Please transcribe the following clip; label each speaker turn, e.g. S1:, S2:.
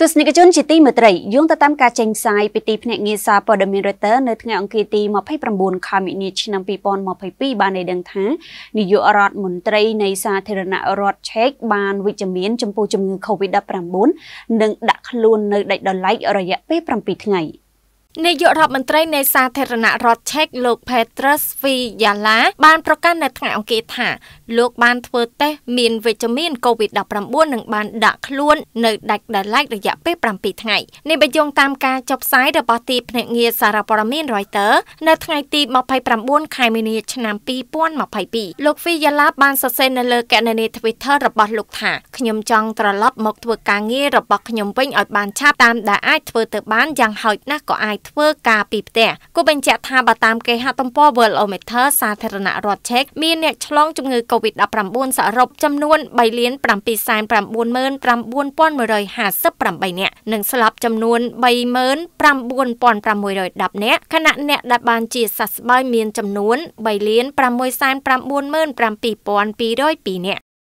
S1: ទស្សនិកជនជាទីមេត្រីយោងទៅតាមការចេញផ្សាយពីទីភ្នាក់ងារសារព័ត៌មាន Reuters នៅថ្ងៃអង្គារទី29ខែមីនាឆ្នាំ2022បានឲ្យដឹងថានាយករដ្ឋមន្ត្រីនៃសាធារណរដ្ឋឆេកបានវិជ្ជមាន ចំពោះជំងឺ COVID-19 និ
S2: ងដាក់ខ្លួននៅដាច់ដោយឡែករយៈ
S1: ពេល7ថ្ងៃ។
S2: នាយករដ្ឋមន្ត្រីនៃសាធារណរដ្ឋឆែកលោក Petrus Fiala បានប្រកាសនៅថ្ងៃអង្គារថាលោកបានធ្វើតេស្តមានវិជ្ជមាន COVID-19 និងបានដាក់ខ្លួននៅដាច់ដោយឡែករយៈពេល7ថ្ងៃនេះបញ្យងតាមការចុះផ្សាយរបស់ទីភ្នាក់ងារសារព័ត៌មាន Reuters នៅថ្ងៃទី29ខែមីនាឆ្នាំ2022លោក Fiala បានសរសេរនៅលើគណនី Twitter របស់លោកថាខ្ញុំចង់ត្រឡប់មកធ្វើការងាររបស់ខ្ញុំវិញឲ្យបានឆាប់តាមដែលអាចធ្វើទៅបានយ៉ាងហោចណាស់ក៏អាចធ្វើការពីផ្ទះគូបញ្ជាក់ថាបើតាមគេហទំព័រ Worldometer សាធារណរដ្ឋឆែកមានអ្នកឆ្លងជំងឺ COVID-19 សរុបចំនួន3លាន7,49,158នាក់និងស្លាប់ចំនួន39,610នាក់ខណៈអ្នកដែលបានជាសះស្បើយមានចំនួន3លាន6,997,202នាក់